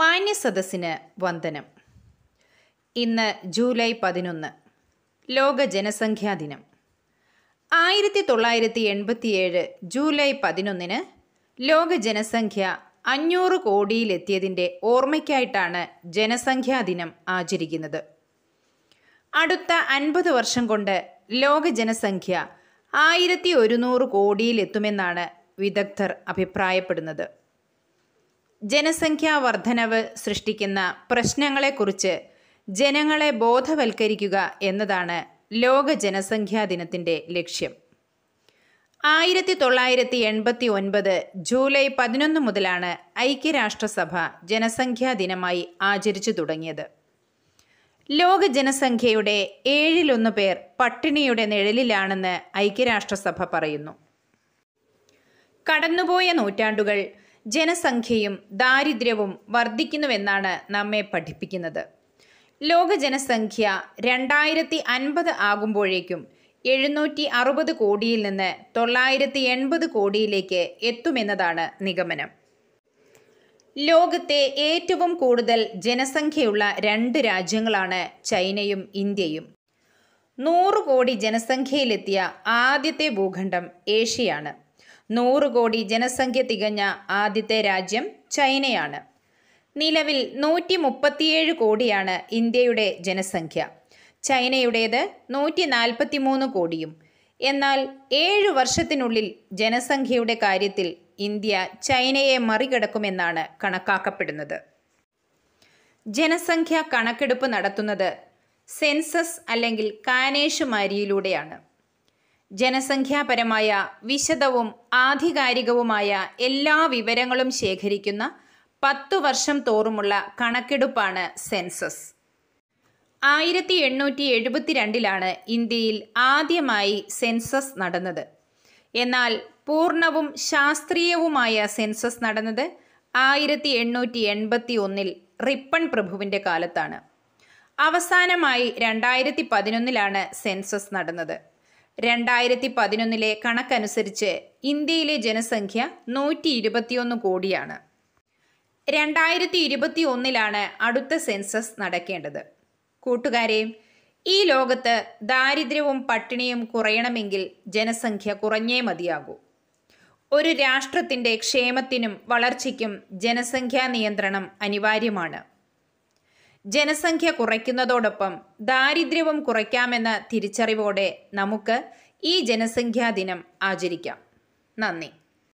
മാന്യസദസ്സിന് വന്ദനം ഇന്ന് ജൂലൈ പതിനൊന്ന് ലോക ജനസംഖ്യാ ദിനം ആയിരത്തി തൊള്ളായിരത്തി എൺപത്തിയേഴ് ജൂലൈ പതിനൊന്നിന് ലോക ജനസംഖ്യ അഞ്ഞൂറ് കോടിയിലെത്തിയതിൻ്റെ ഓർമ്മയ്ക്കായിട്ടാണ് ജനസംഖ്യാ ദിനം ആചരിക്കുന്നത് അടുത്ത അൻപത് വർഷം കൊണ്ട് ലോക ജനസംഖ്യ ആയിരത്തി ഒരുന്നൂറ് കോടിയിലെത്തുമെന്നാണ് വിദഗ്ധർ അഭിപ്രായപ്പെടുന്നത് ജനസംഖ്യാ വർധനവ് സൃഷ്ടിക്കുന്ന പ്രശ്നങ്ങളെക്കുറിച്ച് ജനങ്ങളെ ബോധവൽക്കരിക്കുക എന്നതാണ് ലോക ജനസംഖ്യാ ദിനത്തിൻ്റെ ലക്ഷ്യം ആയിരത്തി തൊള്ളായിരത്തി എൺപത്തി ഒൻപത് ജൂലൈ പതിനൊന്ന് മുതലാണ് ഐക്യരാഷ്ട്രസഭ ജനസംഖ്യാ ദിനമായി ആചരിച്ചു തുടങ്ങിയത് ലോക ജനസംഖ്യയുടെ ഏഴിലൊന്ന് പേർ പട്ടിണിയുടെ നിഴലിലാണെന്ന് ഐക്യരാഷ്ട്രസഭ പറയുന്നു കടന്നുപോയ നൂറ്റാണ്ടുകൾ ജനസംഖ്യയും ദാരിദ്ര്യവും വർദ്ധിക്കുന്നുവെന്നാണ് നമ്മെ പഠിപ്പിക്കുന്നത് ലോക ജനസംഖ്യ രണ്ടായിരത്തി അൻപത് ആകുമ്പോഴേക്കും എഴുന്നൂറ്റി അറുപത് കോടിയിൽ നിന്ന് തൊള്ളായിരത്തി എൺപത് കോടിയിലേക്ക് എത്തുമെന്നതാണ് നിഗമനം ലോകത്തെ ഏറ്റവും കൂടുതൽ ജനസംഖ്യയുള്ള രണ്ട് രാജ്യങ്ങളാണ് ചൈനയും ഇന്ത്യയും നൂറ് കോടി ജനസംഖ്യയിലെത്തിയ ആദ്യത്തെ ഭൂഖണ്ഡം ഏഷ്യയാണ് നൂറ് കോടി ജനസംഖ്യ തികഞ്ഞ ആദ്യത്തെ രാജ്യം ചൈനയാണ് നിലവിൽ നൂറ്റി മുപ്പത്തിയേഴ് കോടിയാണ് ഇന്ത്യയുടെ ജനസംഖ്യ ചൈനയുടേത് നൂറ്റി നാൽപ്പത്തി മൂന്ന് കോടിയും എന്നാൽ ഏഴ് വർഷത്തിനുള്ളിൽ ജനസംഖ്യയുടെ കാര്യത്തിൽ ഇന്ത്യ ചൈനയെ മറികടക്കുമെന്നാണ് കണക്കാക്കപ്പെടുന്നത് ജനസംഖ്യ കണക്കെടുപ്പ് നടത്തുന്നത് സെൻസസ് അല്ലെങ്കിൽ കാനേഷുമാരിയിലൂടെയാണ് ജനസംഖ്യാപരമായ വിശദവും ആധികാരികവുമായ എല്ലാ വിവരങ്ങളും ശേഖരിക്കുന്ന പത്തു വർഷം തോറുമുള്ള കണക്കെടുപ്പാണ് സെൻസസ് ആയിരത്തി എണ്ണൂറ്റി എഴുപത്തിരണ്ടിലാണ് ഇന്ത്യയിൽ ആദ്യമായി സെൻസസ് നടന്നത് എന്നാൽ പൂർണ്ണവും ശാസ്ത്രീയവുമായ സെൻസസ് നടന്നത് ആയിരത്തി എണ്ണൂറ്റി എൺപത്തി ഒന്നിൽ റിപ്പൺ പ്രഭുവിൻ്റെ കാലത്താണ് അവസാനമായി രണ്ടായിരത്തി പതിനൊന്നിലാണ് സെൻസസ് നടന്നത് രണ്ടായിരത്തി പതിനൊന്നിലെ കണക്കനുസരിച്ച് ഇന്ത്യയിലെ ജനസംഖ്യ നൂറ്റി ഇരുപത്തിയൊന്ന് കോടിയാണ് രണ്ടായിരത്തി ഇരുപത്തി ഒന്നിലാണ് അടുത്ത സെൻസസ് നടക്കേണ്ടത് കൂട്ടുകാരെ ഈ ലോകത്ത് ദാരിദ്ര്യവും പട്ടിണിയും കുറയണമെങ്കിൽ ജനസംഖ്യ കുറഞ്ഞേ മതിയാകൂ ഒരു രാഷ്ട്രത്തിൻ്റെ ക്ഷേമത്തിനും വളർച്ചയ്ക്കും ജനസംഖ്യാ നിയന്ത്രണം അനിവാര്യമാണ് ജനസംഖ്യ കുറയ്ക്കുന്നതോടൊപ്പം ദാരിദ്ര്യവും കുറയ്ക്കാമെന്ന തിരിച്ചറിവോടെ നമുക്ക് ഈ ജനസംഖ്യാ ദിനം ആചരിക്കാം നന്ദി